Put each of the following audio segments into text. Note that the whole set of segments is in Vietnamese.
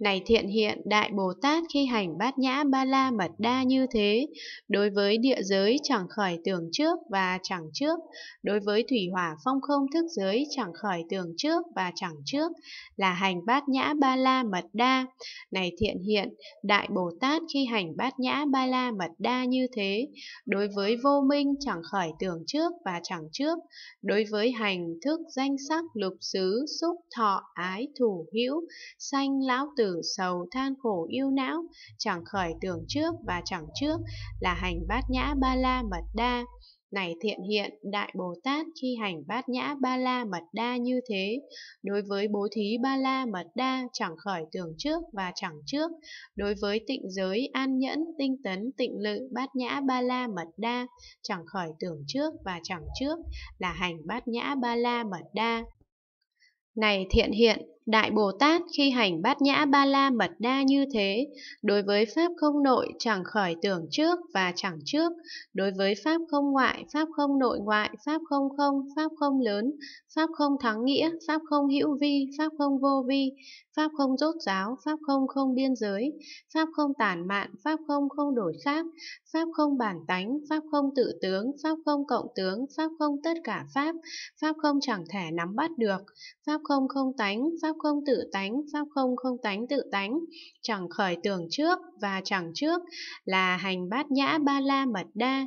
Này thiện hiện Đại Bồ Tát khi hành bát nhã ba la mật đa như thế, đối với địa giới chẳng khởi tưởng trước và chẳng trước, đối với thủy hỏa phong không thức giới chẳng khởi tưởng trước và chẳng trước, là hành bát nhã ba la mật đa. Này thiện hiện, Đại Bồ Tát khi hành bát nhã ba la mật đa như thế, đối với vô minh chẳng khởi tưởng trước và chẳng trước, đối với hành thức danh sắc lục xứ xúc thọ ái thủ hữu, sanh lão tử sầu than khổ yêu não, chẳng khởi tưởng trước và chẳng trước là hành bát nhã ba la mật đa. Này thiện hiện, Đại Bồ Tát khi hành bát nhã ba la mật đa như thế, đối với bố thí ba la mật đa chẳng khởi tưởng trước và chẳng trước, đối với tịnh giới an nhẫn, tinh tấn, tịnh lự bát nhã ba la mật đa chẳng khởi tưởng trước và chẳng trước là hành bát nhã ba la mật đa. Này thiện hiện, Đại Bồ Tát khi hành bát nhã ba la mật đa như thế, đối với Pháp không nội chẳng khởi tưởng trước và chẳng trước, đối với Pháp không ngoại, Pháp không nội ngoại, Pháp không không, Pháp không lớn, Pháp không thắng nghĩa, Pháp không hữu vi, Pháp không vô vi, Pháp không rốt giáo, Pháp không không biên giới, Pháp không tản mạn, Pháp không không đổi khác, Pháp không bản tánh, Pháp không tự tướng, Pháp không cộng tướng, Pháp không tất cả Pháp, Pháp không chẳng thể nắm bắt được, Pháp không không tánh, Pháp không tự tánh, pháp không không tánh tự tánh, chẳng khởi tưởng trước và chẳng trước là hành bát nhã ba la mật đa,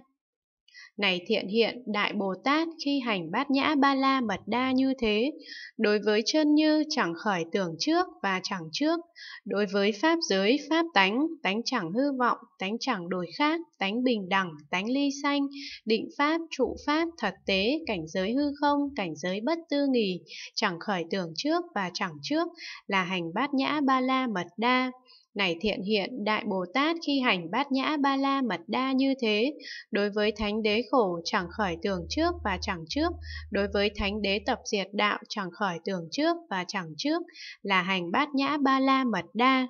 này thiện hiện, Đại Bồ Tát khi hành bát nhã ba la mật đa như thế, đối với chân như chẳng khởi tưởng trước và chẳng trước, đối với pháp giới, pháp tánh, tánh chẳng hư vọng, tánh chẳng đổi khác, tánh bình đẳng, tánh ly sanh, định pháp, trụ pháp, thật tế, cảnh giới hư không, cảnh giới bất tư nghì, chẳng khởi tưởng trước và chẳng trước là hành bát nhã ba la mật đa. Này thiện hiện, Đại Bồ Tát khi hành bát nhã ba la mật đa như thế, đối với thánh đế khổ chẳng khởi tưởng trước và chẳng trước, đối với thánh đế tập diệt đạo chẳng khởi tưởng trước và chẳng trước, là hành bát nhã ba la mật đa.